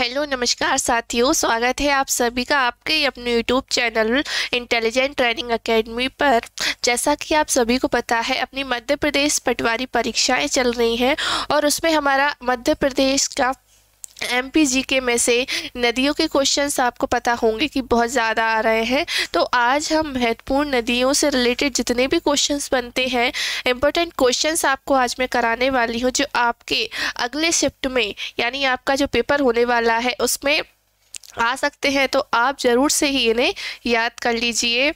hello नमस्कार साथियों स्वागत है आप सभी का आपके अपने YouTube channel intelligent training academy पर जैसा कि आप सभी को पता है अपनी मध्य प्रदेश पटवारी परीक्षाएं चल रही हैं और उसमें हमारा मध्य प्रदेश का एम के में से नदियों के क्वेश्चंस आपको पता होंगे कि बहुत ज़्यादा आ रहे हैं तो आज हम महत्वपूर्ण नदियों से रिलेटेड जितने भी क्वेश्चंस बनते हैं इंपॉर्टेंट क्वेश्चंस आपको आज मैं कराने वाली हूँ जो आपके अगले शिफ्ट में यानी आपका जो पेपर होने वाला है उसमें आ सकते हैं तो आप ज़रूर से ही इन्हें याद कर लीजिए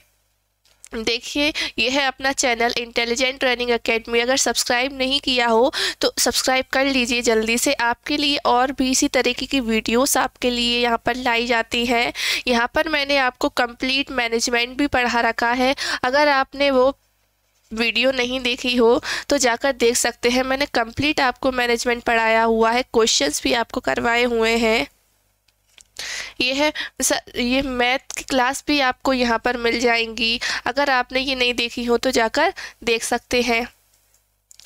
देखिए यह है अपना चैनल इंटेलिजेंट ट्रेनिंग एकेडमी अगर सब्सक्राइब नहीं किया हो तो सब्सक्राइब कर लीजिए जल्दी से आपके लिए और भी इसी तरीके की वीडियोस आपके लिए यहाँ पर लाई जाती हैं यहाँ पर मैंने आपको कंप्लीट मैनेजमेंट भी पढ़ा रखा है अगर आपने वो वीडियो नहीं देखी हो तो जाकर देख सकते हैं मैंने कंप्लीट आपको मैनेजमेंट पढ़ाया हुआ है क्वेश्चंस भी आपको करवाए हुए हैं ये है ये मैथ की क्लास भी आपको यहाँ पर मिल जाएंगी अगर आपने ये नहीं देखी हो तो जाकर देख सकते हैं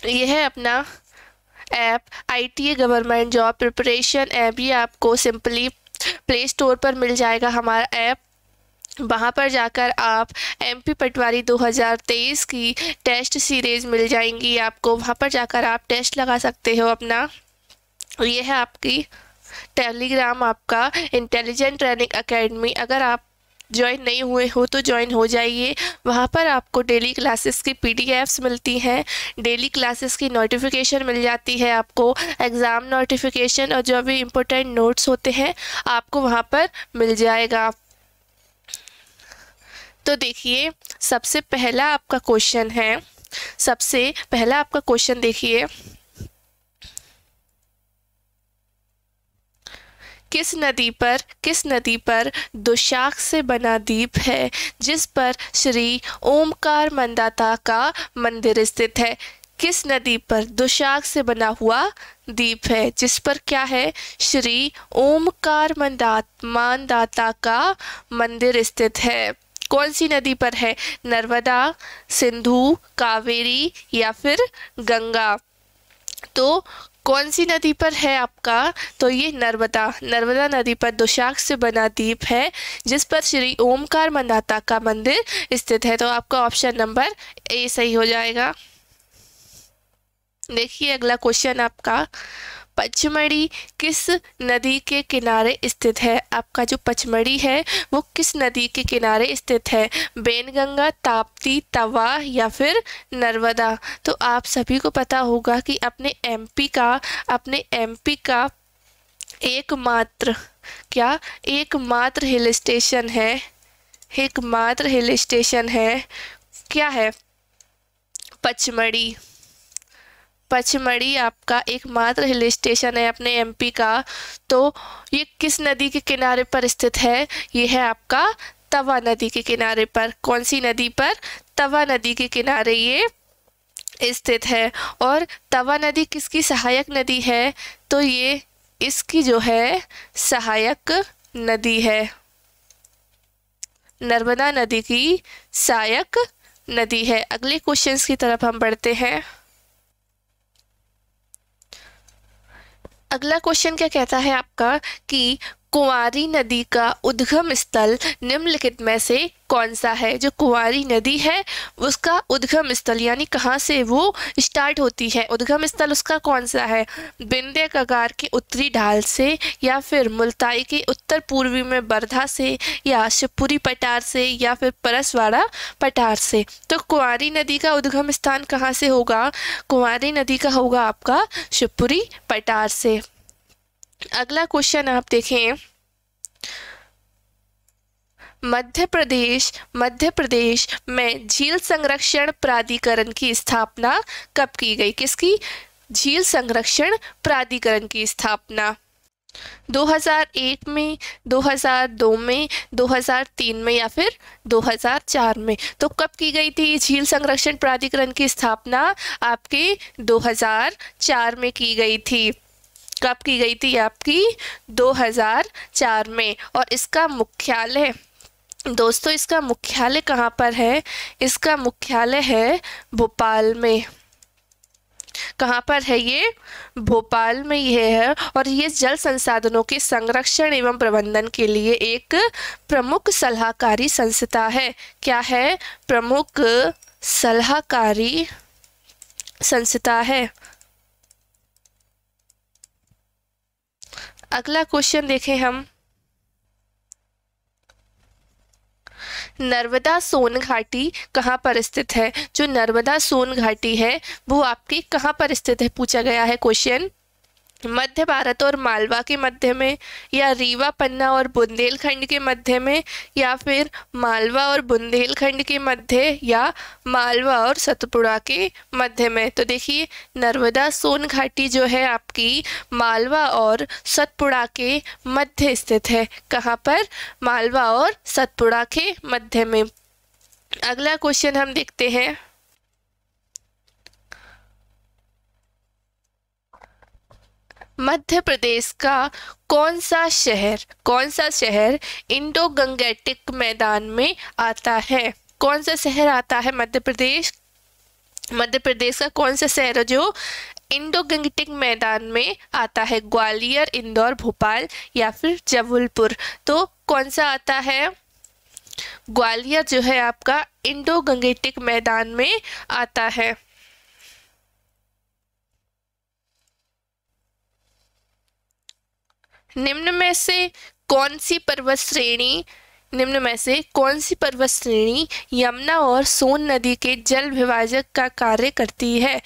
ये है अपना app ITA government job preparation app ये आपको सिंपली प्ले स्टोर पर मिल जाएगा हमारा ऐप वहाँ पर जाकर आप एमपी पटवारी 2023 की टेस्ट सीरीज़ मिल जाएंगी आपको वहाँ पर जाकर आप टेस्ट लगा सकते हो अपना ये है आपकी टेलीग्राम आपका इंटेलिजेंट ट्रेनिंग अकेडमी अगर आप ज्वाइन नहीं हुए हो तो ज्वाइन हो जाइए वहाँ पर आपको डेली क्लासेस की पीडीएफ्स मिलती हैं डेली क्लासेस की नोटिफिकेशन मिल जाती है आपको एग्ज़ाम नोटिफिकेशन और जो भी इम्पोर्टेंट नोट्स होते हैं आपको वहाँ पर मिल जाएगा तो देखिए सबसे पहला आपका क्वेश्चन है सबसे पहला आपका क्वेश्चन देखिए किस नदी पर किस नदी पर दुशाख से बना दीप है जिस पर श्री ओमकार मंदाता का मंदिर स्थित है किस नदी पर दुशाख से बना हुआ दीप है जिस पर क्या है श्री ओमकार मंदात मानदाता का मंदिर स्थित है कौन सी नदी पर है नर्मदा सिंधु कावेरी या फिर गंगा तो कौन सी नदी पर है आपका तो ये नर्मदा नर्मदा नदी पर दुशाख से बना द्वीप है जिस पर श्री ओमकार मंदाता का मंदिर स्थित है तो आपका ऑप्शन नंबर ए सही हो जाएगा देखिए अगला क्वेश्चन आपका पचमढ़ी किस नदी के किनारे स्थित है आपका जो पचमढ़ी है वो किस नदी के किनारे स्थित है बेनगंगा ताप्ती तवा या फिर नर्मदा तो आप सभी को पता होगा कि अपने एमपी का अपने एमपी का एकमात्र क्या एकमात्र हिल स्टेशन है एकमात्र हिल स्टेशन है क्या है पचमढ़ी पचमढ़ी आपका एकमात्र हिल स्टेशन है अपने एमपी का तो ये किस नदी के किनारे पर स्थित है ये है आपका तवा नदी के किनारे पर कौन सी नदी पर तवा नदी के किनारे ये स्थित है और तवा नदी किसकी सहायक नदी है तो ये इसकी जो है सहायक नदी है नर्मदा नदी की सहायक नदी है अगले क्वेश्चंस की तरफ हम बढ़ते हैं अगला क्वेश्चन क्या कहता है आपका कि कुंवारी नदी का उद्गम स्थल निम्नलिखित में से कौन सा है जो कुंवारी नदी है उसका उद्गम स्थल यानी कहाँ से वो स्टार्ट होती है उद्गम स्थल उसका कौन सा है बिंदे कगार के उत्तरी ढाल से या फिर मुल्ताई के उत्तर पूर्वी में बर्धा से या शिवपुरी पटार से या फिर परसवाड़ा पटार से तो कुंवारी नदी का उद्गम स्थान कहाँ से होगा कुंवारी नदी का होगा आपका शिवपुरी पटार से अगला क्वेश्चन आप देखें मध्य प्रदेश मध्य प्रदेश में झील संरक्षण प्राधिकरण की स्थापना कब की गई किसकी झील संरक्षण प्राधिकरण की स्थापना 2001 में 2002 में 2003 में या फिर 2004 में तो कब की गई थी झील संरक्षण प्राधिकरण की स्थापना आपके 2004 में की गई थी कब की गई थी आपकी 2004 में और इसका मुख्यालय दोस्तों इसका मुख्यालय कहाँ पर है इसका मुख्यालय है भोपाल में कहाँ पर है ये भोपाल में यह है और ये जल संसाधनों के संरक्षण एवं प्रबंधन के लिए एक प्रमुख सलाहकारी संस्था है क्या है प्रमुख सलाहकारी संस्था है अगला क्वेश्चन देखें हम नर्मदा सोन घाटी कहाँ पर स्थित है जो नर्मदा सोन घाटी है वो आपकी कहाँ पर स्थित है पूछा गया है क्वेश्चन मध्य भारत और मालवा के मध्य में या रीवा पन्ना और बुंदेलखंड के मध्य में या फिर मालवा और बुंदेलखंड के मध्य या मालवा और सतपुड़ा के मध्य में तो देखिए नर्मदा सोन घाटी जो है आपकी मालवा और सतपुड़ा के मध्य स्थित है कहाँ पर मालवा और सतपुड़ा के मध्य में अगला क्वेश्चन हम देखते हैं मध्य प्रदेश का कौन सा शहर कौन सा शहर इंडो गंगेटिक मैदान में आता है कौन सा शहर आता है मध्य प्रदेश मध्य प्रदेश का कौन सा शहर है जो इंडो गंगटिक मैदान में आता है ग्वालियर इंदौर भोपाल या फिर जबलपुर तो कौन सा आता है ग्वालियर जो है आपका इंडो गंगेटिक मैदान में आता है निम्न में से कौन सी पर्वत श्रेणी निम्न में से कौन सी पर्वत श्रेणी यमुना और सोन नदी के जल विभाजक का कार्य करती है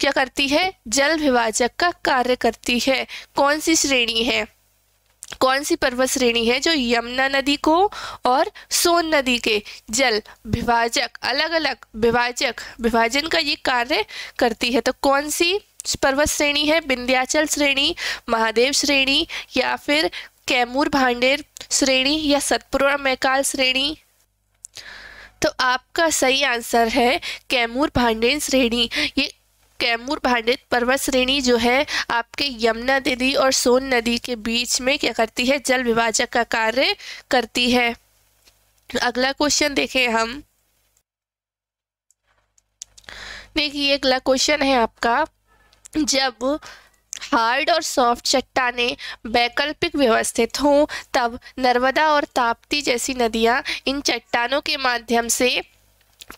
क्या करती है जल विभाजक का कार्य करती है कौन सी श्रेणी है कौन सी पर्वत श्रेणी है जो यमुना नदी को और सोन नदी के जल विभाजक अलग अलग विभाजक विभाजन का ये कार्य करती है तो कौन सी पर्वत श्रेणी है विंध्याचल श्रेणी महादेव श्रेणी या फिर कैमूर भांडेर श्रेणी या सतपुरा मैकाल श्रेणी तो आपका सही आंसर है कैमूर भांडेर श्रेणी ये कैमूर भांडित पर्वत श्रेणी जो है आपके यमुना नदी और सोन नदी के बीच में क्या करती है जल विभाजक का कार्य करती है अगला क्वेश्चन देखें हम देखिए अगला क्वेश्चन है आपका जब हार्ड और सॉफ्ट चट्टाने वैकल्पिक व्यवस्थित हों तब नर्मदा और ताप्ती जैसी नदियाँ इन चट्टानों के माध्यम से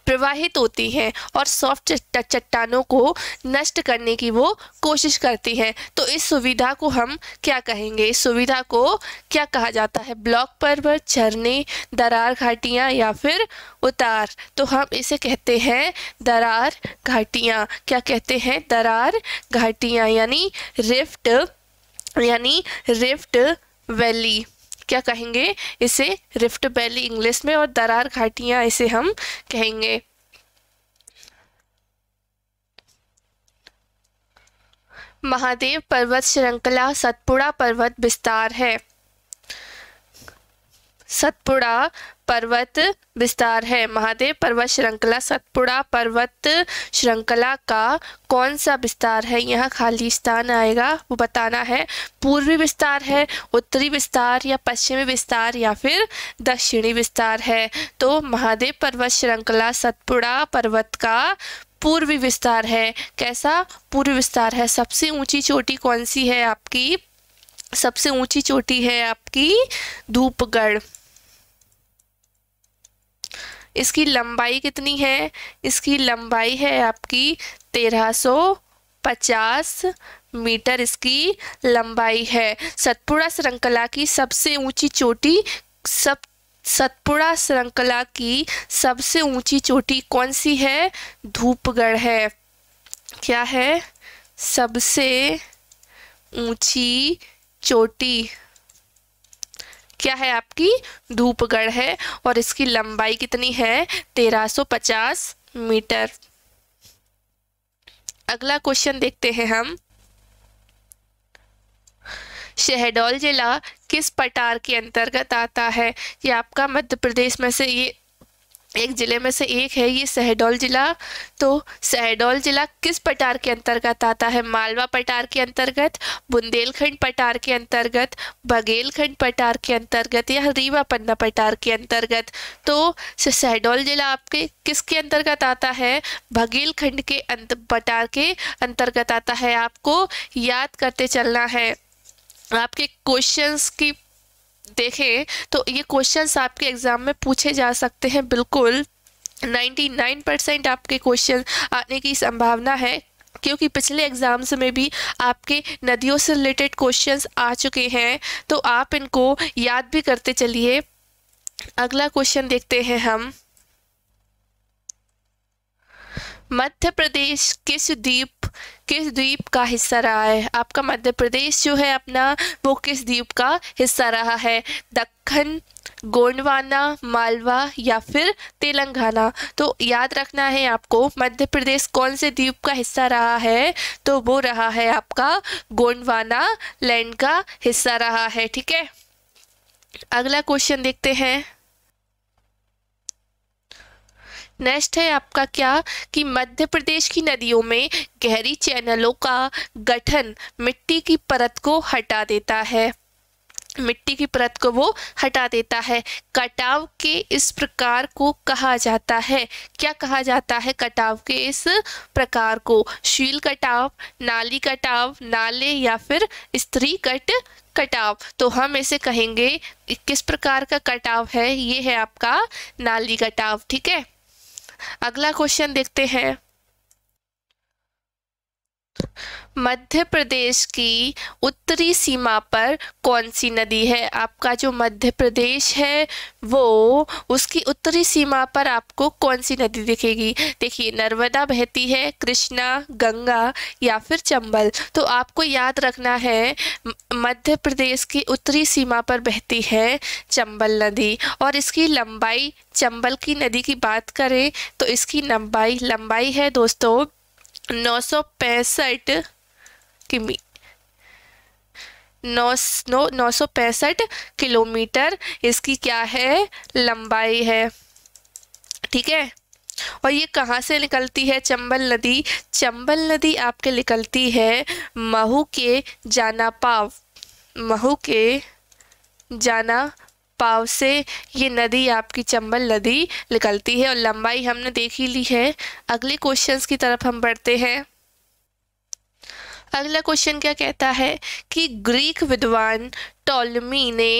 प्रवाहित होती हैं और सॉफ्ट चट्टानों को नष्ट करने की वो कोशिश करती हैं तो इस सुविधा को हम क्या कहेंगे इस सुविधा को क्या कहा जाता है ब्लॉक पर्वत झरने दरार घाटियाँ या फिर उतार तो हम इसे कहते हैं दरार घाटियाँ क्या कहते हैं दरार घाटियाँ यानी रिफ्ट यानी रिफ्ट वैली क्या कहेंगे इसे रिफ्ट वैली इंग्लिश में और दरार घाटियां इसे हम कहेंगे महादेव पर्वत श्रृंखला सतपुड़ा पर्वत विस्तार है सतपुड़ा पर्वत विस्तार है महादेव पर्वत श्रृंखला सतपुड़ा पर्वत श्रृंखला का कौन सा विस्तार है यहाँ खाली स्थान आएगा वो बताना है पूर्वी विस्तार है उत्तरी विस्तार या पश्चिमी विस्तार या फिर दक्षिणी विस्तार है तो महादेव पर्वत श्रृंखला सतपुड़ा पर्वत का पूर्वी विस्तार है कैसा पूर्वी विस्तार है सबसे ऊंची चोटी कौन सी है आपकी सबसे ऊंची चोटी है आपकी धूपगढ़ इसकी लंबाई कितनी है इसकी लंबाई है आपकी तेरह सौ पचास मीटर इसकी लंबाई है सतपुड़ा श्रृंखला की सबसे ऊंची चोटी सब सतपुड़ा श्रृंखला की सबसे ऊंची चोटी कौन सी है धूपगढ़ है क्या है सबसे ऊंची चोटी क्या है आपकी धूपगढ़ है और इसकी लंबाई कितनी है 1350 मीटर अगला क्वेश्चन देखते हैं हम शहडोल जिला किस पटार के अंतर्गत आता है ये आपका मध्य प्रदेश में से ये एक ज़िले में से एक है ये शहडोल ज़िला तो शहडोल ज़िला किस पटार के अंतर्गत आता है मालवा पटार के अंतर्गत बुंदेलखंड पटार के अंतर्गत बघेलखंड पटार के अंतर्गत या रीवा पन्ना पटार के अंतर्गत तो शहडोल ज़िला आपके किसके अंतर्गत आता है बघेलखंड के अंत पटार के अंतर्गत आता है आपको याद करते चलना है आपके क्वेश्चंस की देखें तो ये क्वेश्चंस आपके एग्ज़ाम में पूछे जा सकते हैं बिल्कुल 99 परसेंट आपके क्वेश्चन आने की संभावना है क्योंकि पिछले एग्ज़ाम्स में भी आपके नदियों से रिलेटेड क्वेश्चंस आ चुके हैं तो आप इनको याद भी करते चलिए अगला क्वेश्चन देखते हैं हम मध्य प्रदेश किस द्वीप किस द्वीप का हिस्सा रहा है आपका मध्य प्रदेश जो है अपना वो किस द्वीप का हिस्सा रहा है दक्खन गोंडवाना मालवा या फिर तेलंगाना तो याद रखना है आपको मध्य प्रदेश कौन से द्वीप का हिस्सा रहा है तो वो रहा है आपका गोंडवाना लैंड का हिस्सा रहा है ठीक है अगला क्वेश्चन देखते हैं नेक्स्ट है आपका क्या कि मध्य प्रदेश की नदियों में गहरी चैनलों का गठन मिट्टी की परत को हटा देता है मिट्टी की परत को वो हटा देता है कटाव के इस प्रकार को कहा जाता है क्या कहा जाता है कटाव के इस प्रकार को शील कटाव नाली कटाव नाले या फिर स्त्री कट कटाव तो हम इसे कहेंगे किस प्रकार का कटाव है ये है आपका नाली कटाव ठीक है अगला क्वेश्चन देखते हैं मध्य प्रदेश की उत्तरी सीमा पर कौन सी नदी है आपका जो मध्य प्रदेश है वो उसकी उत्तरी सीमा पर आपको कौन सी नदी दिखेगी देखिए नर्मदा बहती है कृष्णा गंगा या फिर चंबल तो आपको याद रखना है मध्य प्रदेश की उत्तरी सीमा पर बहती है चंबल नदी और इसकी लंबाई चंबल की नदी की बात करें तो इसकी लंबाई लंबाई है दोस्तों नौ सौ पैंसठ किमी नौ नौ नौ सौ पैंसठ किलोमीटर इसकी क्या है लंबाई है ठीक है और ये कहाँ से निकलती है चंबल नदी चंबल नदी आपके निकलती है महू के जानापाव महू के जाना पाव से ये नदी आपकी चंबल नदी निकलती है और लंबाई हमने देख ही ली है अगले क्वेश्चन की तरफ हम बढ़ते हैं अगला क्वेश्चन क्या कहता है कि ग्रीक विद्वान टॉलमी ने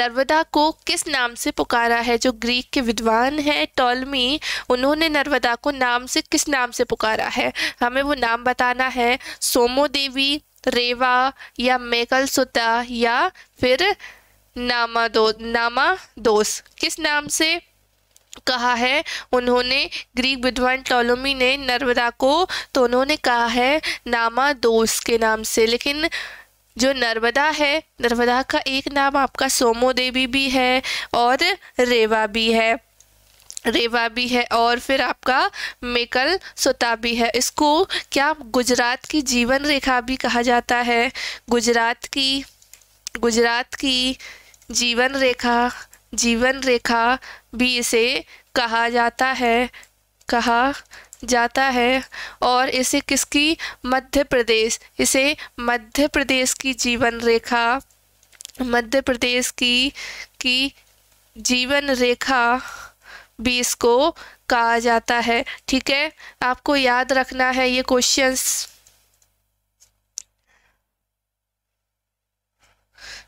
नर्मदा को किस नाम से पुकारा है जो ग्रीक के विद्वान हैं टॉलमी उन्होंने नर्मदा को नाम से किस नाम से पुकारा है हमें वो नाम बताना है सोमो देवी रेवा या मेकल सुता या फिर नामा दो नामा दोस किस नाम से कहा है उन्होंने ग्रीक विद्वान टोलोमी ने नर्मदा को तो उन्होंने कहा है नामा दोस के नाम से लेकिन जो नर्मदा है नर्मदा का एक नाम आपका सोमो देवी भी है और रेवा भी है रेवा भी है और फिर आपका मेकल सोता भी है इसको क्या गुजरात की जीवन रेखा भी कहा जाता है गुजरात की गुजरात की जीवन रेखा जीवन रेखा भी इसे कहा जाता है कहा जाता है और इसे किसकी मध्य प्रदेश इसे मध्य प्रदेश की जीवन रेखा मध्य प्रदेश की की जीवन रेखा भी इसको कहा जाता है ठीक है आपको याद रखना है ये क्वेश्चंस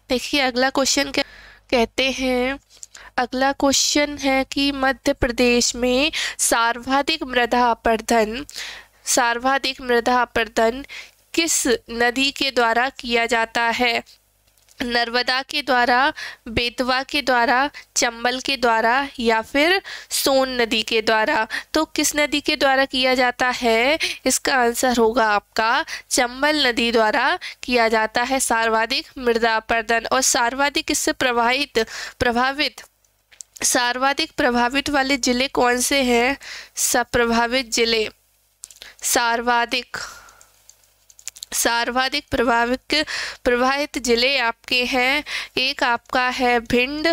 देखिए अगला क्वेश्चन क्या कहते हैं अगला क्वेश्चन है कि मध्य प्रदेश में सर्वाधिक मृदा अपर्धन सर्वाधिक मृदा अपर्धन किस नदी के द्वारा किया जाता है नर्मदा के द्वारा बेतवा के द्वारा चंबल के द्वारा या फिर सोन नदी के द्वारा तो किस नदी के द्वारा किया जाता है इसका आंसर होगा आपका चंबल नदी द्वारा किया जाता है सर्वाधिक मृदा अपर्दन और सर्वाधिक इससे प्रभावित प्रभावित सर्वाधिक प्रभावित वाले जिले कौन से हैं सप्रभावित जिले सर्वाधिक सर्वाधिक प्रभावित प्रभावित जिले आपके हैं एक आपका है भिंड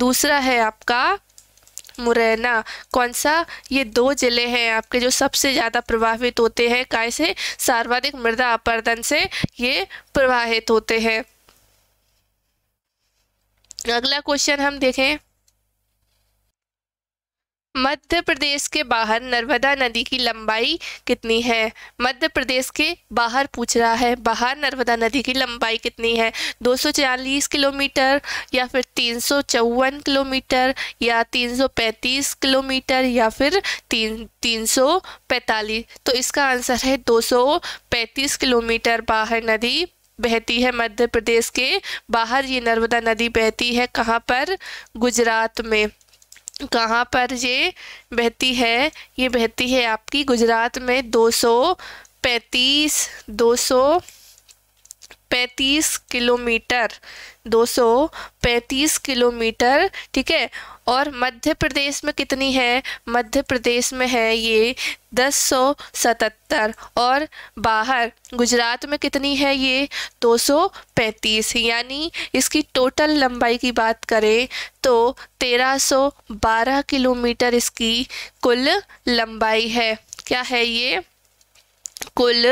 दूसरा है आपका मुरैना कौन सा ये दो ज़िले हैं आपके जो सबसे ज़्यादा प्रभावित होते हैं काय से सर्वाधिक मृदा अपर्दन से ये प्रभावित होते हैं अगला क्वेश्चन हम देखें मध्य प्रदेश के बाहर नर्मदा नदी की लंबाई कितनी है मध्य प्रदेश के बाहर पूछ रहा है बाहर नर्मदा नदी की लंबाई कितनी है दो किलोमीटर या फिर तीन किलोमीटर या तीन किलोमीटर या फिर तीन पैंतालीस तो इसका आंसर है पैंतीस किलोमीटर बाहर नदी बहती है मध्य प्रदेश के बाहर ये नर्मदा नदी बहती है कहाँ पर गुजरात में कहाँ पर ये बहती है ये बहती है आपकी गुजरात में दो सौ पैंतीस दो सौ पैंतीस किलोमीटर दो सौ पैंतीस किलोमीटर ठीक है और मध्य प्रदेश में कितनी है मध्य प्रदेश में है ये दस सौ सतहत्तर और बाहर गुजरात में कितनी है ये दो सौ पैंतीस यानी इसकी टोटल लंबाई की बात करें तो तेरह सौ बारह किलोमीटर इसकी कुल लंबाई है क्या है ये कुल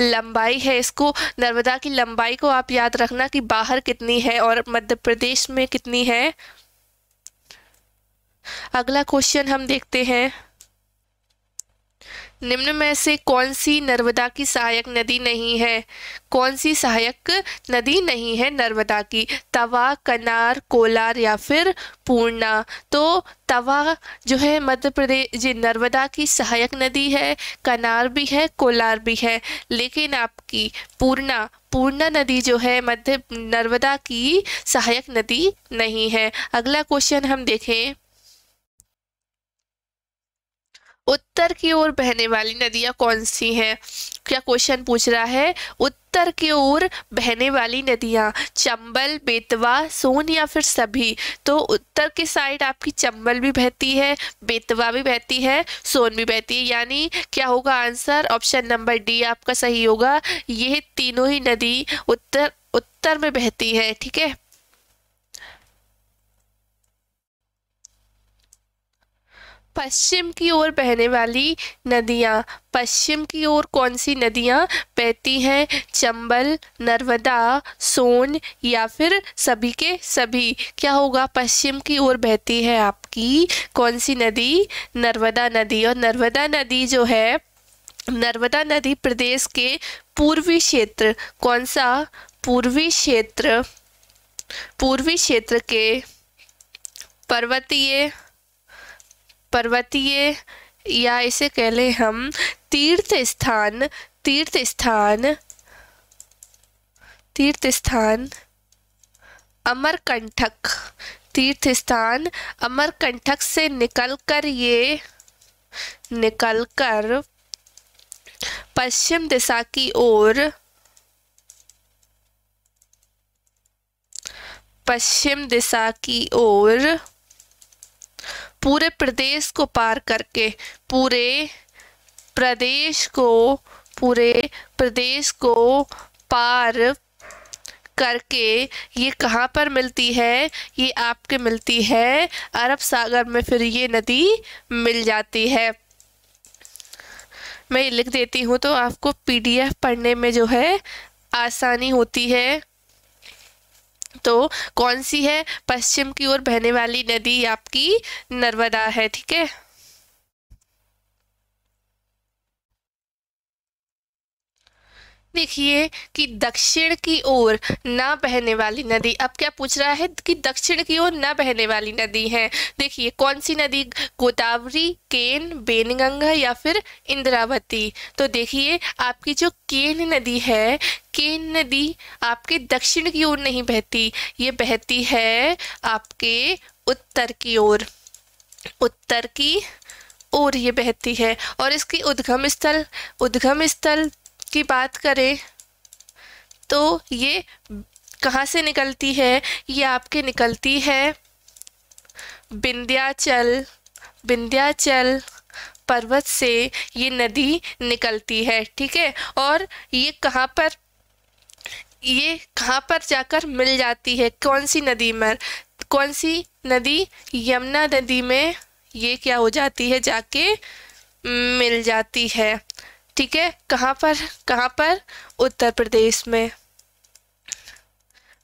लंबाई है इसको नर्मदा की लंबाई को आप याद रखना कि बाहर कितनी है और मध्य प्रदेश में कितनी है अगला क्वेश्चन हम देखते हैं निम्न में से कौन सी नर्मदा की सहायक नदी नहीं है कौन सी सहायक नदी नहीं है नर्मदा की तवा कनार कोलार या फिर पूर्णा तो तवा जो है मध्य प्रदेश जी नर्मदा की सहायक नदी है कनार भी है कोलार भी है लेकिन आपकी पूर्णा पूर्णा नदी जो है मध्य नर्मदा की सहायक नदी नहीं है अगला क्वेश्चन हम देखें उत्तर की ओर बहने वाली नदियाँ कौन सी हैं क्या क्वेश्चन पूछ रहा है उत्तर की ओर बहने वाली नदियाँ चंबल बेतवा सोन या फिर सभी तो उत्तर की साइड आपकी चंबल भी बहती है बेतवा भी बहती है सोन भी बहती है यानी क्या होगा आंसर ऑप्शन नंबर डी आपका सही होगा ये तीनों ही नदी उत्तर उत्तर में बहती है ठीक है पश्चिम की ओर बहने वाली नदियाँ पश्चिम की ओर कौन सी नदियाँ बहती हैं चंबल नर्मदा सोन या फिर सभी के सभी क्या होगा पश्चिम की ओर बहती है आपकी कौन सी नदी नर्मदा नदी और नर्मदा नदी जो है नर्मदा नदी प्रदेश के पूर्वी क्षेत्र कौन सा पूर्वी क्षेत्र पूर्वी क्षेत्र के पर्वतीय पर्वतीय या इसे कह लें हम तीर्थ स्थान तीर्थ स्थान तीर्थ स्थान अमरकंठक तीर्थ स्थान अमरकंठक से निकलकर ये निकलकर पश्चिम दिशा की ओर पश्चिम दिशा की ओर पूरे प्रदेश को पार करके पूरे प्रदेश को पूरे प्रदेश को पार करके ये कहाँ पर मिलती है ये आपके मिलती है अरब सागर में फिर ये नदी मिल जाती है मैं लिख देती हूँ तो आपको पीडीएफ पढ़ने में जो है आसानी होती है तो कौन सी है पश्चिम की ओर बहने वाली नदी आपकी नर्मदा है ठीक है देखिए कि दक्षिण की ओर ना बहने वाली नदी अब क्या पूछ रहा है कि दक्षिण की ओर ना बहने वाली नदी है देखिए कौन सी नदी गोदावरी केन बेनगंगा या फिर इंद्रावती तो देखिए आपकी जो केन नदी है केन नदी आपके दक्षिण की ओर नहीं बहती ये बहती है आपके उत्तर की ओर उत्तर की और ये बहती है और इसकी उद्गम स्थल उद्गम स्थल की बात करें तो ये कहाँ से निकलती है ये आपके निकलती है बिंध्याचल बिंध्याचल पर्वत से ये नदी निकलती है ठीक है और ये कहाँ पर ये कहाँ पर जाकर मिल जाती है कौन सी नदी में कौन सी नदी यमुना नदी में ये क्या हो जाती है जाके मिल जाती है ठीक है कहाँ पर कहाँ पर उत्तर प्रदेश में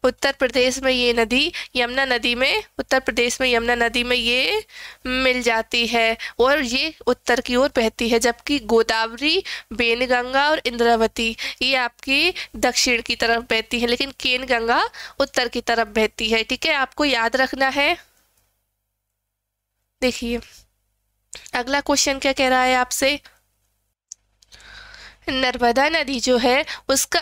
उत्तर प्रदेश में ये नदी यमुना नदी में उत्तर प्रदेश में यमुना नदी में ये मिल जाती है और ये उत्तर की ओर बहती है जबकि गोदावरी बेनगंगा और इंद्रावती ये आपकी दक्षिण की तरफ बहती है लेकिन केन गंगा उत्तर की तरफ बहती है ठीक है आपको याद रखना है देखिए अगला क्वेश्चन क्या कह रहा है आपसे नर्मदा नदी जो है उसका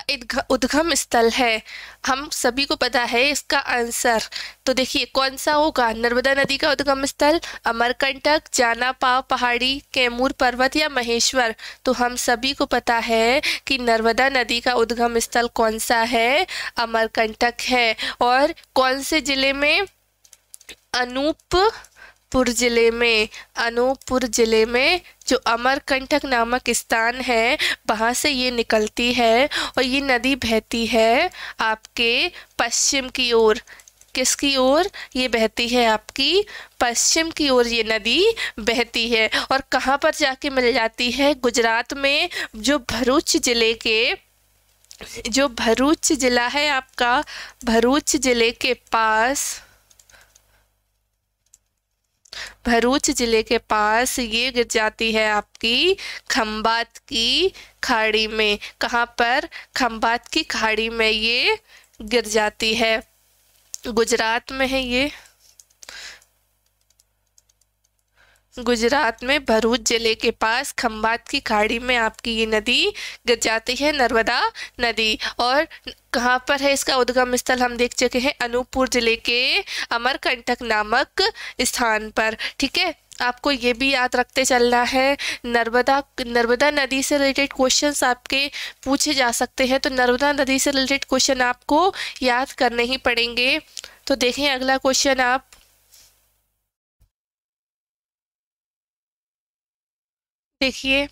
उद्गम स्थल है हम सभी को पता है इसका आंसर तो देखिए कौन सा होगा नर्मदा नदी का उद्गम स्थल अमरकंटक जानापाव पहाड़ी कैमूर पर्वत या महेश्वर तो हम सभी को पता है कि नर्मदा नदी का उद्गम स्थल कौन सा है अमरकंटक है और कौन से ज़िले में अनूप अनूपपुर ज़िले में अनूपपुर ज़िले में जो अमरकंटक नामक स्थान है वहाँ से ये निकलती है और ये नदी बहती है आपके पश्चिम की ओर किसकी ओर ये बहती है आपकी पश्चिम की ओर ये नदी बहती है और कहाँ पर जाके मिल जाती है गुजरात में जो भरूच ज़िले के जो भरूच ज़िला है आपका भरूच ज़िले के पास भरूच जिले के पास ये गिर जाती है आपकी खम्बात की खाड़ी में कहाँ पर खम्बात की खाड़ी में ये गिर जाती है गुजरात में है ये गुजरात में भरूच जिले के पास खम्बात की खाड़ी में आपकी ये नदी गिर जाती है नर्मदा नदी और कहाँ पर है इसका उद्गम स्थल हम देख चुके हैं अनूपपुर जिले के अमरकंटक नामक स्थान पर ठीक है आपको ये भी याद रखते चलना है नर्मदा नर्मदा नदी से रिलेटेड क्वेश्चंस आपके पूछे जा सकते हैं तो नर्मदा नदी से रिलेटेड क्वेश्चन आपको याद करने ही पड़ेंगे तो देखें अगला क्वेश्चन आप देखिए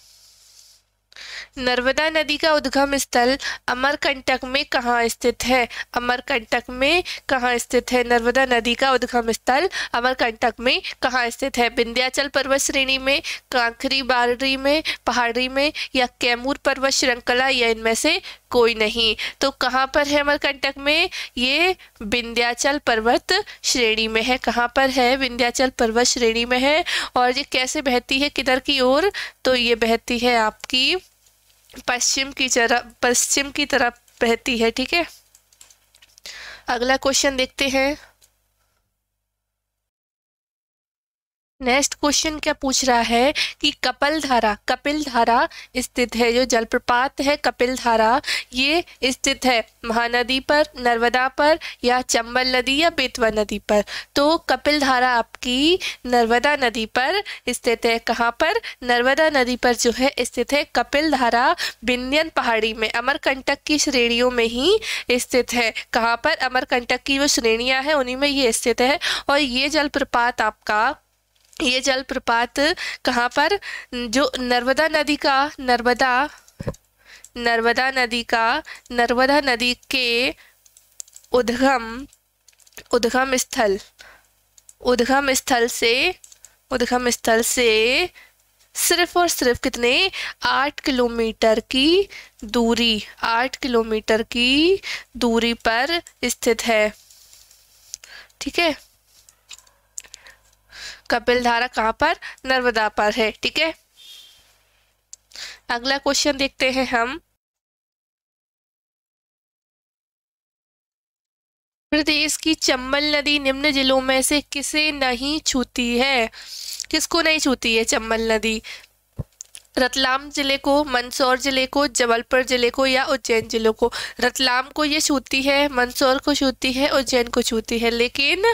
नर्मदा नदी का उद्गम स्थल अमरकंटक में कहाँ स्थित है अमरकंटक में कहाँ स्थित है नर्मदा नदी का उद्गम स्थल अमरकंटक में कहाँ स्थित है विंध्याचल पर्वत श्रेणी में कांकरी बारडी में पहाड़ी में या कैमूर पर्वत श्रृंखला या इनमें से कोई नहीं तो कहाँ पर है अमरकंटक में ये विंध्याचल पर्वत श्रेणी में है कहाँ पर है विंध्याचल पर्वत श्रेणी में है और ये कैसे बहती है किधर की ओर तो ये बहती है आपकी पश्चिम की तरफ पश्चिम की तरफ बहती है ठीक है अगला क्वेश्चन देखते हैं नेक्स्ट क्वेश्चन क्या पूछ रहा है कि कपिल धारा कपिल धारा स्थित है जो जलप्रपात है कपिल धारा ये स्थित है महानदी पर नर्मदा पर या चंबल नदी या बेतवा नदी पर तो कपिल धारा आपकी नर्मदा नदी पर स्थित है कहाँ पर नर्मदा नदी पर जो है स्थित है कपिल धारा बिंदियन पहाड़ी में अमरकंटक की श्रेणियों में ही स्थित है कहाँ पर अमरकंटक की वो श्रेणियाँ हैं उन्हीं में ये स्थित है और ये जलप्रपात आपका ये जलप्रपात कहाँ पर जो नर्मदा नदी का नर्मदा नर्मदा नदी का नर्मदा नदी के उद्गम उद्गम स्थल उद्गम स्थल से उद्गम स्थल से सिर्फ और सिर्फ कितने आठ किलोमीटर की दूरी आठ किलोमीटर की दूरी पर स्थित है ठीक है कपिल धारा कहाँ पर नर्मदा पर है ठीक है अगला क्वेश्चन देखते हैं हम प्रदेश की चंबल नदी निम्न जिलों में से किसे नहीं छूती है किसको नहीं छूती है चंबल नदी रतलाम ज़िले को मंदसौर ज़िले को जबलपुर ज़िले को या उज्जैन ज़िले को रतलाम को ये छूती है मंदसौर को छूती है उज्जैन को छूती है लेकिन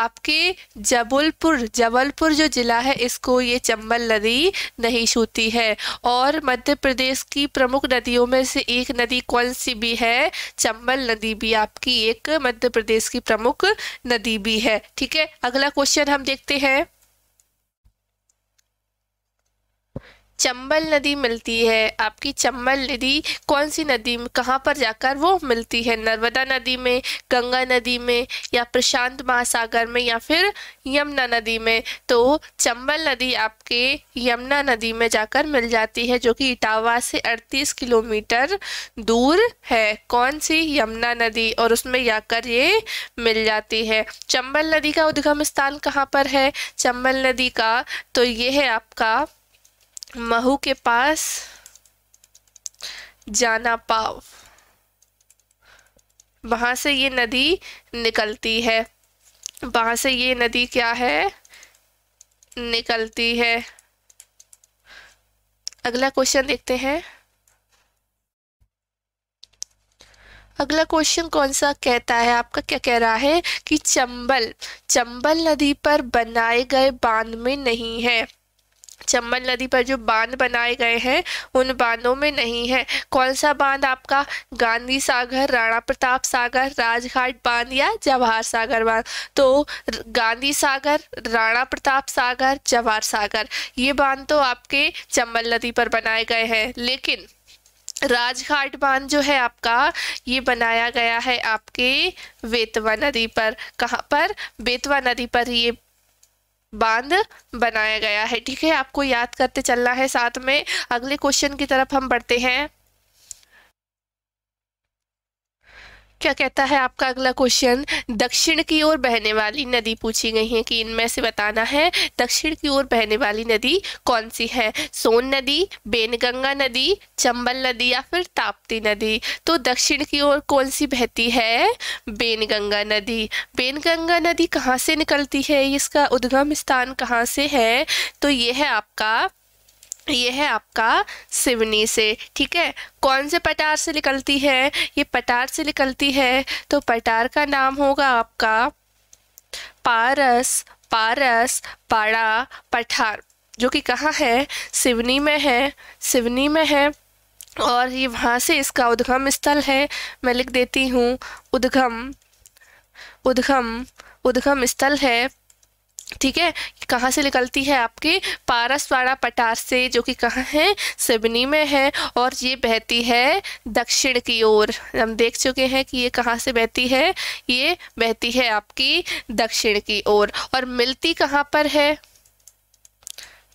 आपके जबलपुर जबलपुर जो ज़िला है इसको ये चंबल नदी नहीं छूती है और मध्य प्रदेश की प्रमुख नदियों में से एक नदी कौन सी भी है चंबल नदी भी आपकी एक मध्य प्रदेश की प्रमुख नदी भी है ठीक है अगला क्वेश्चन हम देखते हैं चंबल नदी मिलती है आपकी चंबल नदी कौन सी नदी कहाँ पर जाकर वो मिलती है नर्मदा नदी में गंगा नदी में या प्रशांत महासागर में या फिर यमुना नदी में तो चंबल नदी आपके यमुना नदी में जाकर मिल जाती है जो कि इटावा से 38 किलोमीटर दूर है कौन सी यमुना नदी और उसमें जाकर ये मिल जाती है चंबल नदी का उद्गम स्थान कहाँ पर है चंबल नदी का तो ये है आपका महू के पास जाना पाव वहाँ से ये नदी निकलती है वहाँ से ये नदी क्या है निकलती है अगला क्वेश्चन देखते हैं अगला क्वेश्चन कौन सा कहता है आपका क्या कह रहा है कि चंबल चंबल नदी पर बनाए गए बांध में नहीं है चंबल नदी पर जो बांध बनाए गए हैं उन बांधों में नहीं है कौन सा बांध आपका गांधी सागर राणा प्रताप सागर राजघाट बांध या जवाहर सागर बांध तो गांधी सागर राणा प्रताप सागर जवाहर सागर ये बांध तो आपके चंबल नदी पर बनाए गए हैं लेकिन राजघाट बांध जो है आपका ये बनाया गया है आपके बेतवा नदी पर कहाँ पर बेतवा नदी पर ये बांध बनाया गया है ठीक है आपको याद करते चलना है साथ में अगले क्वेश्चन की तरफ हम बढ़ते हैं क्या कहता है आपका अगला क्वेश्चन दक्षिण की ओर बहने वाली नदी पूछी गई है कि इनमें से बताना है दक्षिण की ओर बहने वाली नदी कौन सी है सोन नदी बेनगंगा नदी चंबल नदी या फिर ताप्ती नदी तो दक्षिण की ओर कौन सी बहती है बेनगंगा नदी बेनगंगा नदी कहाँ से निकलती है इसका उद्गम स्थान कहाँ से है तो ये है आपका ये है आपका सिवनी से ठीक है कौन से पटार से निकलती है ये पटार से निकलती है तो पटार का नाम होगा आपका पारस पारस पाड़ा पठार जो कि कहाँ है सिवनी में है सिवनी में है और ये वहाँ से इसका उद्गम स्थल है मैं लिख देती हूँ उद्गम उद्गम उद्गम स्थल है ठीक है कहाँ से निकलती है आपकी पारसवाड़ा पटार से जो कि कहाँ है सिवनी में है और ये बहती है दक्षिण की ओर हम देख चुके हैं कि ये कहाँ से बहती है ये बहती है आपकी दक्षिण की ओर और मिलती कहाँ पर है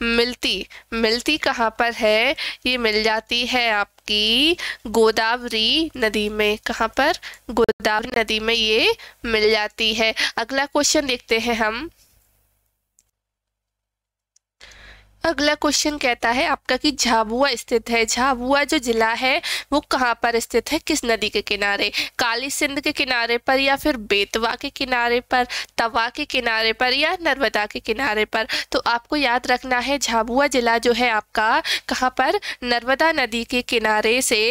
मिलती मिलती कहाँ पर है ये मिल जाती है आपकी गोदावरी नदी में कहाँ पर गोदावरी नदी में ये मिल जाती है अगला क्वेश्चन देखते हैं हम अगला क्वेश्चन कहता है आपका कि झाबुआ स्थित है झाबुआ जो जिला है वो कहाँ पर स्थित है किस नदी के किनारे काली सिंध के किनारे पर या फिर बेतवा के किनारे पर तवा के किनारे पर या नर्मदा के किनारे पर तो आपको याद रखना है झाबुआ जिला जो है आपका कहाँ पर नर्मदा नदी के किनारे से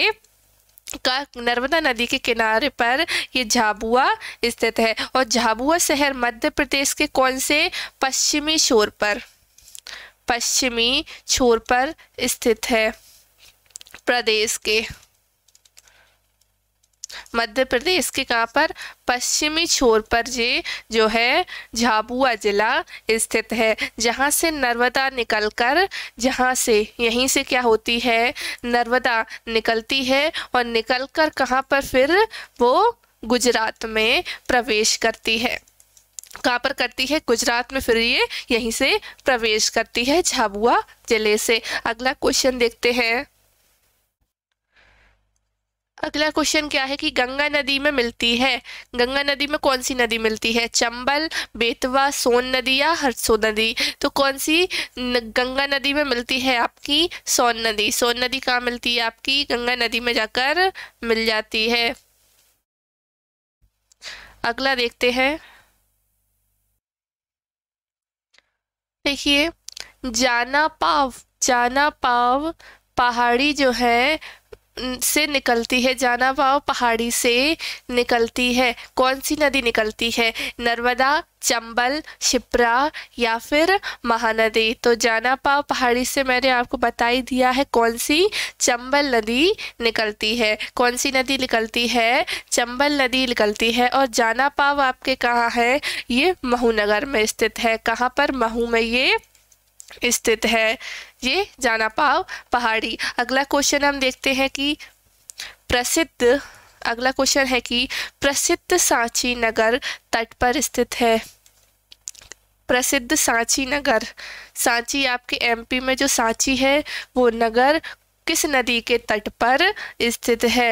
का नर्मदा नदी के किनारे पर ये झाबुआ स्थित है और झाबुआ शहर मध्य प्रदेश के कौन से पश्चिमी शोर पर पश्चिमी छोर पर स्थित है प्रदेश के मध्य प्रदेश के कहाँ पर पश्चिमी छोर पर ये जो है झाबुआ जिला स्थित है जहाँ से नर्मदा निकलकर जहाँ से यहीं से क्या होती है नर्मदा निकलती है और निकलकर कहाँ पर फिर वो गुजरात में प्रवेश करती है कहाँ पर करती है गुजरात में फिर ये यहीं से प्रवेश करती है झाबुआ जिले से अगला क्वेश्चन देखते हैं अगला क्वेश्चन क्या है कि गंगा नदी में मिलती है गंगा नदी में कौन सी नदी मिलती है चंबल बेतवा सोन नदी या हरसो नदी तो कौन सी गंगा नदी में मिलती है आपकी सोन नदी सोन नदी कहाँ मिलती है आपकी गंगा नदी में जाकर मिल जाती है अगला देखते हैं देखिए जाना पाव जाना पाव पहाड़ी जो है से निकलती है जाना भाव पहाड़ी से निकलती है कौन सी नदी निकलती है नर्मदा चंबल शिप्रा या फिर महानदी तो जाना पाव पहाड़ी से मैंने आपको बता ही दिया है कौन सी चंबल नदी निकलती है कौन सी नदी निकलती है चंबल नदी निकलती है और जाना पाव आपके कहाँ है ये महू नगर में स्थित है कहाँ पर महू में ये स्थित है ये जाना पाव पहाड़ी अगला क्वेश्चन हम देखते हैं कि प्रसिद्ध अगला क्वेश्चन है कि प्रसिद्ध सांची नगर तट पर स्थित है प्रसिद्ध सांची नगर सांची आपके एमपी में जो सांची है वो नगर किस नदी के तट पर स्थित है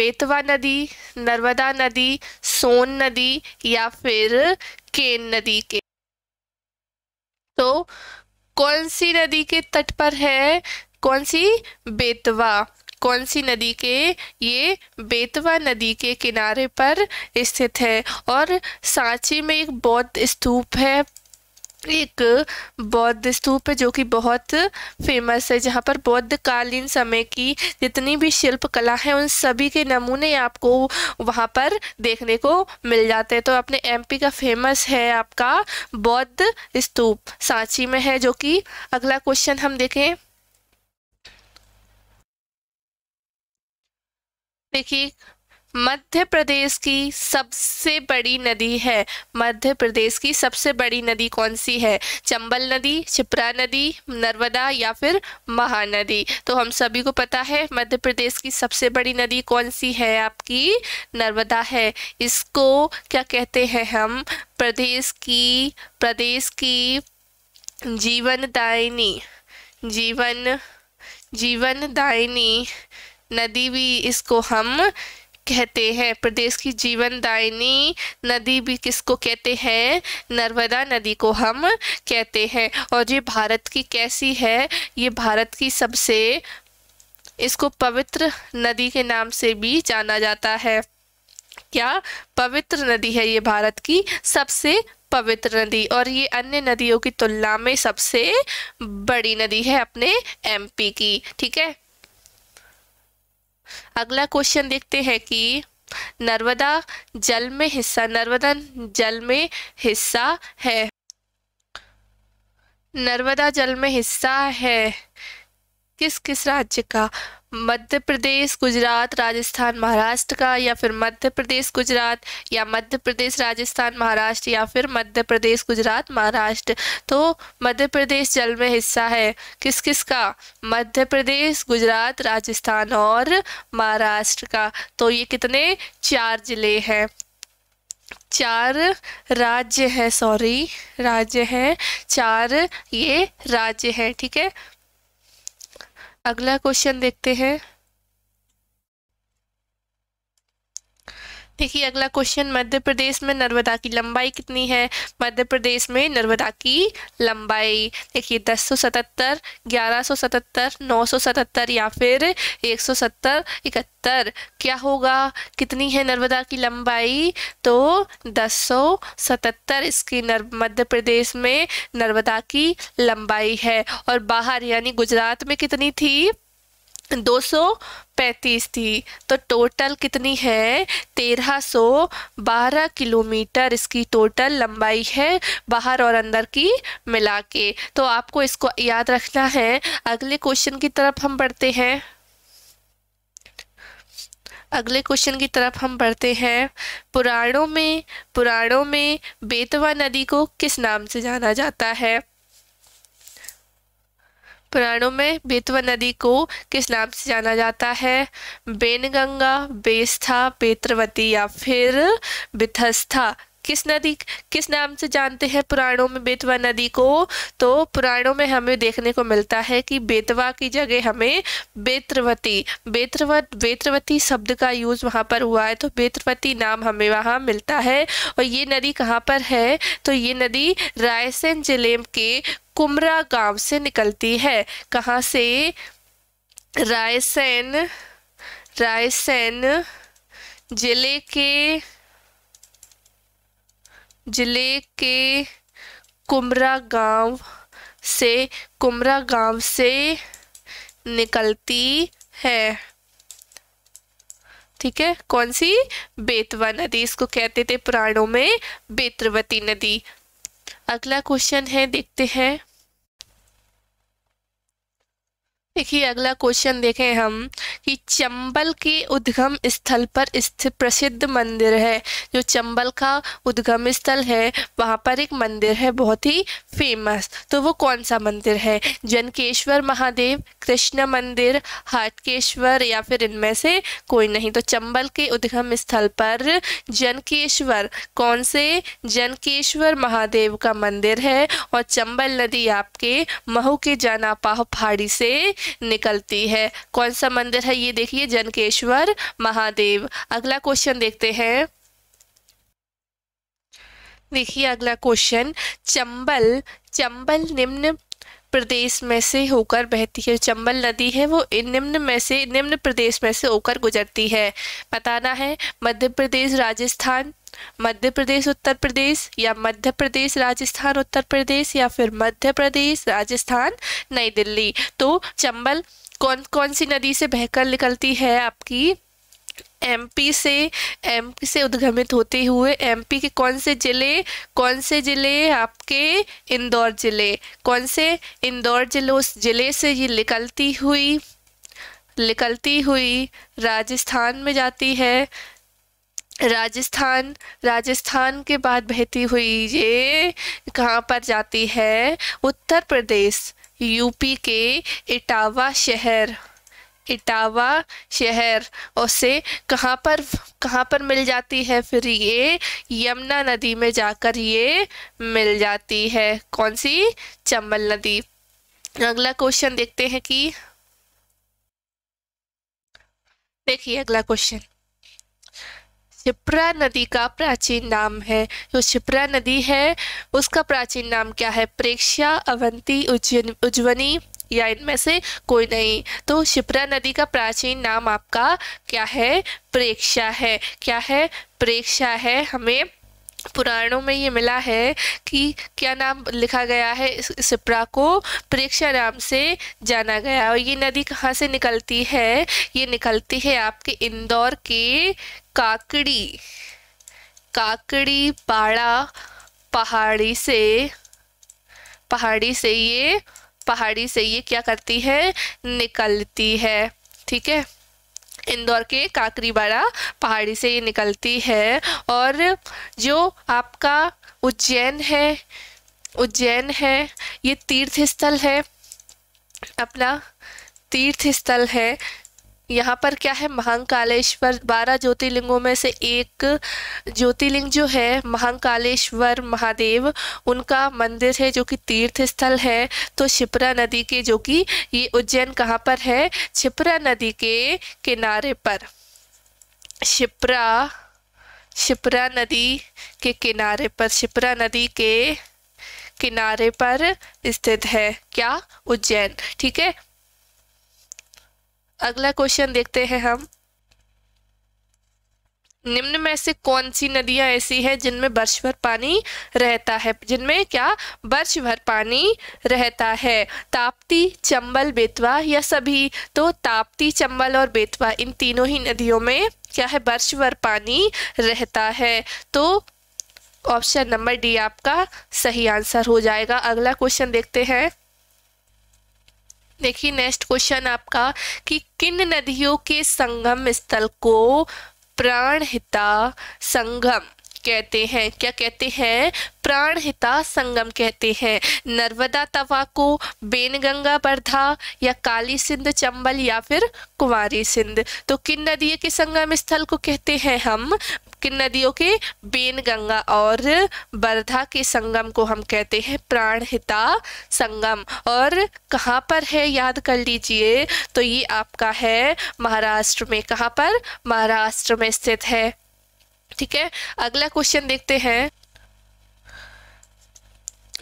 बेतवा नदी नर्मदा नदी सोन नदी या फिर केन नदी के तो कौन सी नदी के तट पर है कौन सी बेतवा कौन सी नदी के ये बेतवा नदी के किनारे पर स्थित है और सांची में एक बौद्ध स्तूप है एक बौद्ध स्तूप है जो कि बहुत फेमस है जहाँ पर बौद्ध कालीन समय की जितनी भी शिल्प कला है उन सभी के नमूने आपको वहाँ पर देखने को मिल जाते हैं तो अपने एमपी का फेमस है आपका बौद्ध स्तूप सांची में है जो कि अगला क्वेश्चन हम देखें देखिए मध्य प्रदेश की सबसे बड़ी नदी है मध्य प्रदेश की सबसे बड़ी नदी कौन सी है चंबल नदी छिपरा नदी नर्मदा या फिर महानदी तो हम सभी को पता है मध्य प्रदेश की सबसे बड़ी नदी कौन सी है आपकी नर्मदा है इसको क्या कहते हैं हम प्रदेश की प्रदेश की जीवनदायिनी जीवन जीवनदायिनी नदी भी इसको हम कहते हैं प्रदेश की जीवनदायिनी नदी भी किसको कहते हैं नर्मदा नदी को हम कहते हैं और ये भारत की कैसी है ये भारत की सबसे इसको पवित्र नदी के नाम से भी जाना जाता है क्या पवित्र नदी है ये भारत की सबसे पवित्र नदी और ये अन्य नदियों की तुलना में सबसे बड़ी नदी है अपने एमपी की ठीक है अगला क्वेश्चन देखते हैं कि नर्मदा जल में हिस्सा नर्मदा जल में हिस्सा है नर्मदा जल में हिस्सा है किस किस राज्य का मध्य प्रदेश गुजरात राजस्थान महाराष्ट्र का या फिर मध्य प्रदेश गुजरात या मध्य प्रदेश राजस्थान महाराष्ट्र या फिर मध्य प्रदेश गुजरात महाराष्ट्र तो मध्य प्रदेश जल में हिस्सा है किस किस का मध्य प्रदेश गुजरात राजस्थान और महाराष्ट्र का तो ये कितने चार जिले हैं चार राज्य हैं सॉरी राज्य हैं चार ये राज्य हैं ठीक है अगला क्वेश्चन देखते हैं देखिए अगला क्वेश्चन मध्य प्रदेश में नर्मदा की लंबाई कितनी है मध्य प्रदेश में नर्मदा की लंबाई देखिए दस सौ सतहत्तर ग्यारह सौ सतहत्तर नौ सौ सतहत्तर या फिर एक सौ सत्तर इकहत्तर क्या होगा कितनी है नर्मदा की लंबाई तो दस सौ सतहत्तर इसकी मध्य प्रदेश में नर्मदा की लंबाई है और बाहर यानी गुजरात में कितनी थी दो सौ पैंतीस थी तो टोटल कितनी है तेरह सौ बारह किलोमीटर इसकी टोटल लंबाई है बाहर और अंदर की मिला के तो आपको इसको याद रखना है अगले क्वेश्चन की तरफ हम बढ़ते हैं अगले क्वेश्चन की तरफ हम बढ़ते हैं पुराणों में पुराणों में बेतवा नदी को किस नाम से जाना जाता है पुराणों में बेतवा नदी को किस नाम से जाना जाता है बेनगंगा बेस्था बेत्रवती या फिर बिथस्था किस नदी किस नाम से जानते हैं पुराणों में बेतवा नदी को तो पुराणों में हमें देखने को मिलता है कि बेतवा की जगह हमें बेत्रवती बेत्रवत बेत्रवती शब्द का यूज़ वहाँ पर हुआ है तो बेत्रवती नाम हमें वहाँ मिलता है और ये नदी कहाँ पर है तो ये नदी रायसेन जिले के कुमरा गांव से निकलती है कहाँ से रायसेन रायसेन जिले के जिले के कुमरा गांव से कुमरा गांव से निकलती है ठीक है कौन सी बेतवा नदी इसको कहते थे पुराणों में बेतवती नदी अगला क्वेश्चन है देखते हैं देखिए अगला क्वेश्चन देखें हम कि चंबल के उद्गम स्थल पर स्थित प्रसिद्ध मंदिर है जो चंबल का उद्गम स्थल है वहाँ पर एक मंदिर है बहुत ही फेमस तो वो कौन सा मंदिर है जनकेश्वर महादेव कृष्ण मंदिर हाटकेश्वर या फिर इनमें से कोई नहीं तो चंबल के उद्गम स्थल पर जनकेश्वर कौन से जनकेश्वर महादेव का मंदिर है और चंबल नदी आपके महू के जाना पाह पहाड़ी से निकलती है कौन सा मंदिर है ये देखिए जनकेश्वर महादेव अगला क्वेश्चन देखते हैं देखिए अगला क्वेश्चन चंबल चंबल निम्न प्रदेश में से होकर बहती है चंबल नदी है वो निम्न में से निम्न प्रदेश में से होकर गुजरती है बताना है मध्य प्रदेश राजस्थान मध्य प्रदेश उत्तर प्रदेश या मध्य प्रदेश राजस्थान उत्तर प्रदेश या फिर मध्य प्रदेश राजस्थान नई दिल्ली तो चंबल कौन कौन सी नदी से बहकर निकलती है आपकी एमपी से एमपी से उद्गमित होते हुए एमपी के कौन से ज़िले कौन से ज़िले आपके इंदौर ज़िले कौन से इंदौर जिलों ज़िले से ये निकलती हुई निकलती हुई राजस्थान में जाती है राजस्थान राजस्थान के बाद बहती हुई ये कहाँ पर जाती है उत्तर प्रदेश यूपी के इटावा शहर इटावा शहर और से कहाँ पर कहाँ पर मिल जाती है फिर ये यमुना नदी में जाकर ये मिल जाती है कौन सी चंबल नदी अगला क्वेश्चन देखते हैं कि देखिए अगला क्वेश्चन शिप्रा नदी का प्राचीन नाम है जो शिप्रा नदी है उसका प्राचीन नाम क्या है प्रेक्षा अवंती उज्जन उज्जवनी या इनमें से कोई नहीं तो क्षिप्रा नदी का प्राचीन नाम आपका क्या है प्रेक्षा है क्या है प्रेक्षा है हमें पुराणों में ये मिला है कि क्या नाम लिखा गया है इस सिप्रा को प्रेक्षा नाम से जाना गया और ये नदी कहाँ से निकलती है ये निकलती है आपके इंदौर के काकड़ी काकड़ी पाड़ा पहाड़ी से पहाड़ी से ये पहाड़ी से ये क्या करती है निकलती है ठीक है इंदौर के काकरीबाड़ा पहाड़ी से ये निकलती है और जो आपका उज्जैन है उज्जैन है ये तीर्थ स्थल है अपना तीर्थ स्थल है यहाँ पर क्या है महाकालेश्वर बारह ज्योतिर्लिंगों में से एक ज्योतिर्लिंग जो है महाकालेश्वर महादेव उनका मंदिर है जो कि तीर्थ स्थल है तो शिप्रा नदी के जो कि ये उज्जैन कहाँ पर है शिप्रा नदी के किनारे पर शिप्रा शिप्रा नदी के किनारे पर शिप्रा नदी के किनारे पर स्थित है क्या उज्जैन ठीक है अगला क्वेश्चन देखते हैं हम निम्न में से कौन सी नदियां ऐसी हैं जिनमें वर्ष भर पानी रहता है जिनमें क्या वर्ष भर पानी रहता है ताप्ती चंबल बेतवा या सभी तो ताप्ती चंबल और बेतवा इन तीनों ही नदियों में क्या है वर्ष भर पानी रहता है तो ऑप्शन नंबर डी आपका सही आंसर हो जाएगा अगला क्वेश्चन देखते हैं देखिए नेक्स्ट क्वेश्चन आपका कि किन नदियों के संगम स्थल को प्राणहिता संगम कहते हैं क्या कहते हैं प्राणहिता संगम कहते हैं नर्मदा तवा को बेनगंगा बर्धा या काली सिंध चंबल या फिर कुंवारी सिंध तो किन नदी के संगम स्थल को कहते हैं हम किन नदियों के बेन गंगा और बर्धा के संगम को हम कहते हैं प्राणहिता संगम और कहाँ पर है याद कर लीजिए तो ये आपका है महाराष्ट्र में कहाँ पर महाराष्ट्र में स्थित है ठीक है अगला क्वेश्चन देखते हैं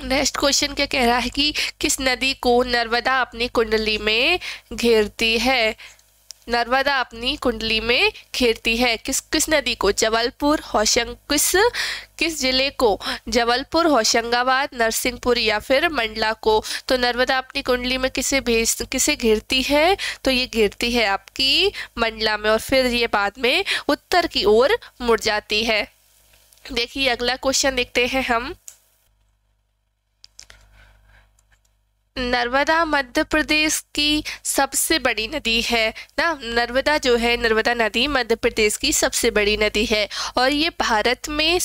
नेक्स्ट क्वेश्चन क्या कह रहा है कि किस नदी को नर्मदा अपनी कुंडली में घेरती है नर्मदा अपनी कुंडली में घेरती है किस किस नदी को जबलपुर होशंग किस किस जिले को जबलपुर होशंगाबाद नरसिंहपुर या फिर मंडला को तो नर्मदा अपनी कुंडली में किसे भेज किसे घेरती है तो ये घेरती है आपकी मंडला में और फिर ये बाद में उत्तर की ओर मुड़ जाती है देखिए अगला क्वेश्चन देखते हैं हम नर्मदा मध्य प्रदेश की सबसे बड़ी नदी है ना नर्मदा जो है नर्मदा नदी मध्य प्रदेश की सबसे बड़ी नदी है और ये भारत में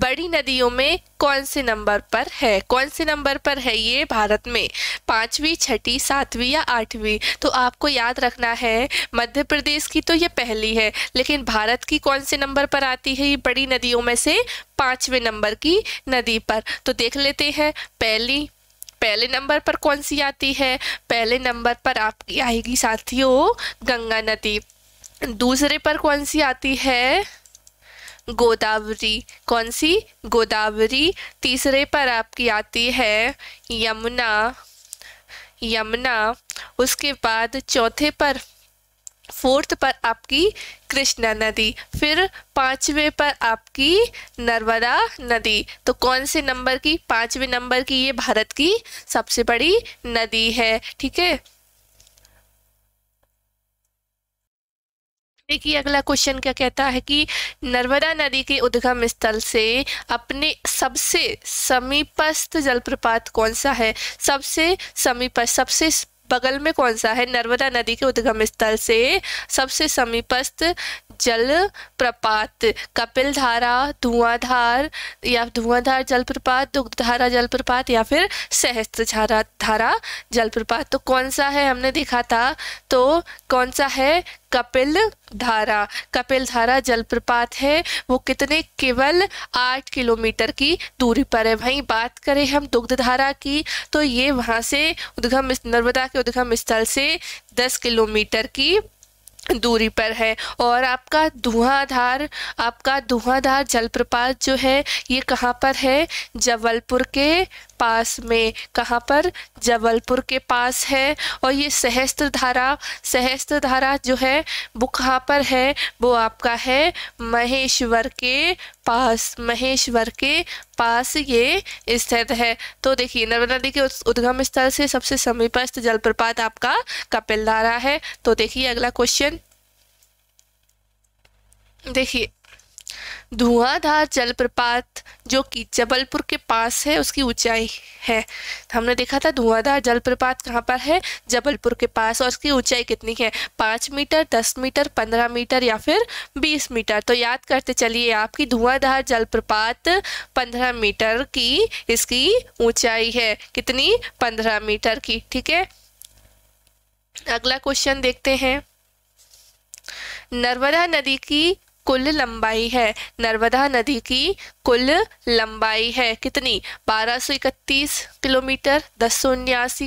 बड़ी नदियों में कौन से नंबर पर है कौन से नंबर पर है ये भारत में पाँचवीं छठी सातवीं या आठवीं तो आपको याद रखना है मध्य प्रदेश की तो ये पहली है लेकिन भारत की कौन से नंबर पर आती है ये बड़ी नदियों में से पाँचवें नंबर की नदी पर तो देख लेते हैं पहली पहले नंबर पर कौन सी आती है पहले नंबर पर आपकी आएगी साथियों गंगा नदी दूसरे पर कौन सी आती है गोदावरी कौन सी गोदावरी तीसरे पर आपकी आती है यमुना यमुना उसके बाद चौथे पर फोर्थ पर आपकी कृष्णा नदी फिर पांचवे पर आपकी नर्मदा नदी तो कौन से नंबर की पांचवें नंबर की ये भारत की सबसे बड़ी नदी है ठीक है देखिए अगला क्वेश्चन क्या कहता है कि नर्मदा नदी के उद्गम स्थल से अपने सबसे समीपस्थ जलप्रपात कौन सा है सबसे समीपस्थ सबसे बगल में कौन सा है नर्मदा नदी के उद्गम स्थल से सबसे समीपस्थ जल प्रपात कपिल धारा धुआंधार या धुआंधार जलप्रपात दुग्धारा जलप्रपात या फिर सहस्त्र धारा धारा जलप्रपात तो कौन सा है हमने देखा था तो कौन सा है कपिल धारा कपिल धारा जलप्रपात है वो कितने केवल आठ किलोमीटर की दूरी पर है वहीं बात करें हम दुग्ध धारा की तो ये वहाँ से उद्गम नर्मदा के उद्गम स्थल से दस किलोमीटर की दूरी पर है और आपका धुआंधार आपका धुआंधार जलप्रपात जो है ये कहाँ पर है जबलपुर के पास में कहाँ पर जबलपुर के पास है और ये सहस्त्र धारा सहस्त्र धारा जो है वो कहाँ पर है वो आपका है महेश्वर के पास महेश्वर के पास ये स्थित है तो देखिए नर्मदा नदी के उद्गम स्थल से सबसे समीपस्थ जलप्रपात आपका कपिल धारा है तो देखिए अगला क्वेश्चन देखिए धुआंधार जलप्रपात जो कि जबलपुर के पास है उसकी ऊंचाई है तो हमने देखा था धुआंधार जलप्रपात कहाँ पर है जबलपुर के पास और उसकी ऊंचाई कितनी है पाँच मीटर दस मीटर पंद्रह मीटर या फिर बीस मीटर तो याद करते चलिए आपकी धुआंधार जलप्रपात पंद्रह मीटर की इसकी ऊंचाई है कितनी पंद्रह मीटर की ठीक है अगला क्वेश्चन देखते हैं नर्मदा नदी की कुल लंबाई है नर्मदा नदी की कुल लंबाई है कितनी 1231 किलोमीटर दस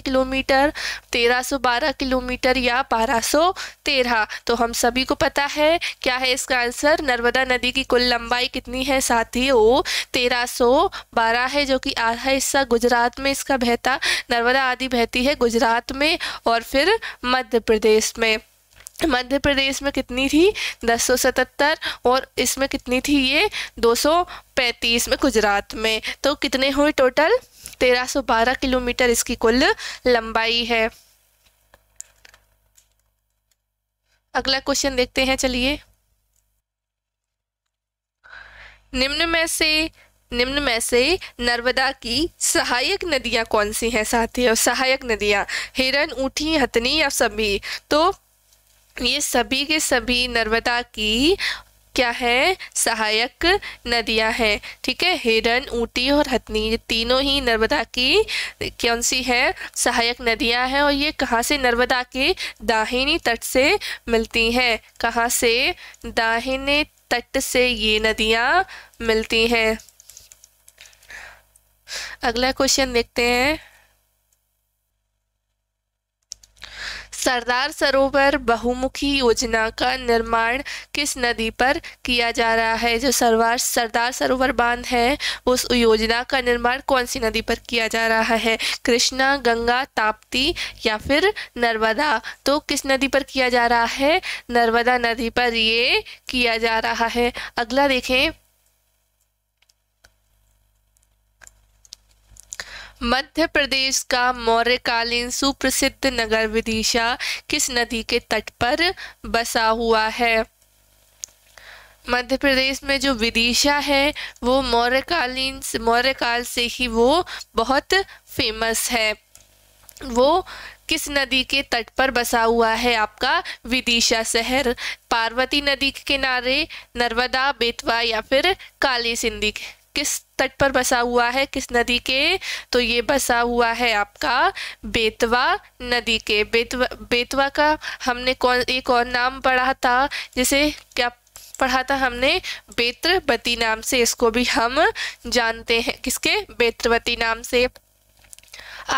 किलोमीटर 1312 किलोमीटर या 1213 तो हम सभी को पता है क्या है इसका आंसर नर्मदा नदी की कुल लंबाई कितनी है साथियों 1312 है जो कि आधा हिस्सा गुजरात में इसका बहता नर्मदा आदि बहती है गुजरात में और फिर मध्य प्रदेश में मध्य प्रदेश में कितनी थी 1077 और इसमें कितनी थी ये 235 में गुजरात में तो कितने हुए टोटल 1312 किलोमीटर इसकी कुल लंबाई है अगला क्वेश्चन देखते हैं चलिए निम्न में से निम्न में से नर्मदा की सहायक नदियां कौन सी हैं साथियों सहायक नदियां हिरन ऊठी हथनी या सभी तो ये सभी के सभी नर्मदा की क्या है सहायक नदियां हैं ठीक है हिरन ऊटी और हथनी ये तीनों ही नर्मदा की कौन सी है सहायक नदियां हैं और ये कहाँ से नर्मदा के दाहिनी तट से मिलती हैं कहाँ से दाहिने तट से ये नदियाँ मिलती हैं अगला क्वेश्चन देखते हैं सरदार सरोवर बहुमुखी योजना का निर्माण किस नदी पर किया जा रहा है जो सरवार सरदार सरोवर बांध है उस योजना का निर्माण कौन सी नदी पर किया जा रहा है कृष्णा गंगा ताप्ती या फिर नर्मदा तो किस नदी पर किया जा रहा है नर्मदा नदी पर ये किया जा रहा है अगला देखें मध्य प्रदेश का मौर्यकालीन सुप्रसिद्ध नगर विदिशा किस नदी के तट पर बसा हुआ है मध्य प्रदेश में जो विदिशा है वो मौर्यकालीन काल से ही वो बहुत फेमस है वो किस नदी के तट पर बसा हुआ है आपका विदिशा शहर पार्वती नदी के किनारे नर्मदा बेतवा या फिर काली सिंधी किस तट पर बसा हुआ है किस नदी के तो ये बसा हुआ है आपका बेतवा नदी के बेतवा बेतवा का हमने कौन एक और नाम पढ़ा था जिसे क्या पढ़ा था हमने बेत्रवती नाम से इसको भी हम जानते हैं किसके बेत्रवती नाम से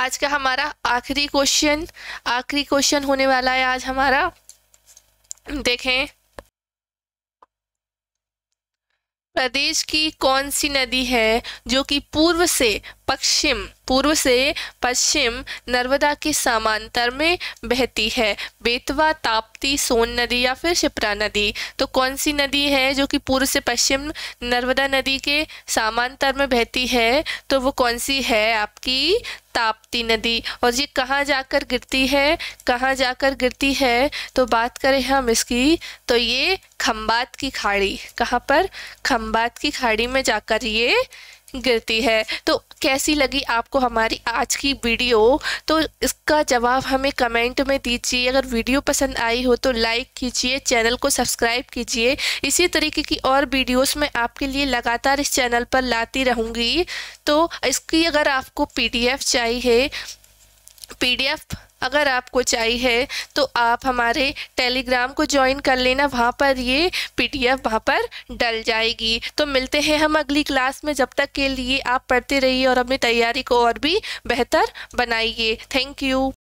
आज का हमारा आखिरी क्वेश्चन आखिरी क्वेश्चन होने वाला है आज हमारा देखें प्रदेश की कौन सी नदी है जो कि पूर्व से पश्चिम पूर्व से पश्चिम नर्मदा के समांतर में बहती है बेतवा ताप्ती सोन नदी या फिर शिप्रा नदी तो कौन सी नदी है जो कि पूर्व से पश्चिम नर्मदा नदी के समांतर में बहती है तो वो कौन सी है आपकी ताप्ती नदी और ये कहाँ जाकर गिरती है कहाँ जाकर गिरती है तो बात करें हम इसकी तो ये खम्बात की खाड़ी कहाँ पर खम्बात की खाड़ी में जाकर ये गिरती है तो कैसी लगी आपको हमारी आज की वीडियो तो इसका जवाब हमें कमेंट में दीजिए अगर वीडियो पसंद आई हो तो लाइक कीजिए चैनल को सब्सक्राइब कीजिए इसी तरीके की और वीडियोस मैं आपके लिए लगातार इस चैनल पर लाती रहूँगी तो इसकी अगर आपको पीडीएफ चाहिए पीडीएफ अगर आपको चाहिए तो आप हमारे टेलीग्राम को ज्वाइन कर लेना वहाँ पर ये एफ वहाँ पर डल जाएगी तो मिलते हैं हम अगली क्लास में जब तक के लिए आप पढ़ते रहिए और अपनी तैयारी को और भी बेहतर बनाइए थैंक यू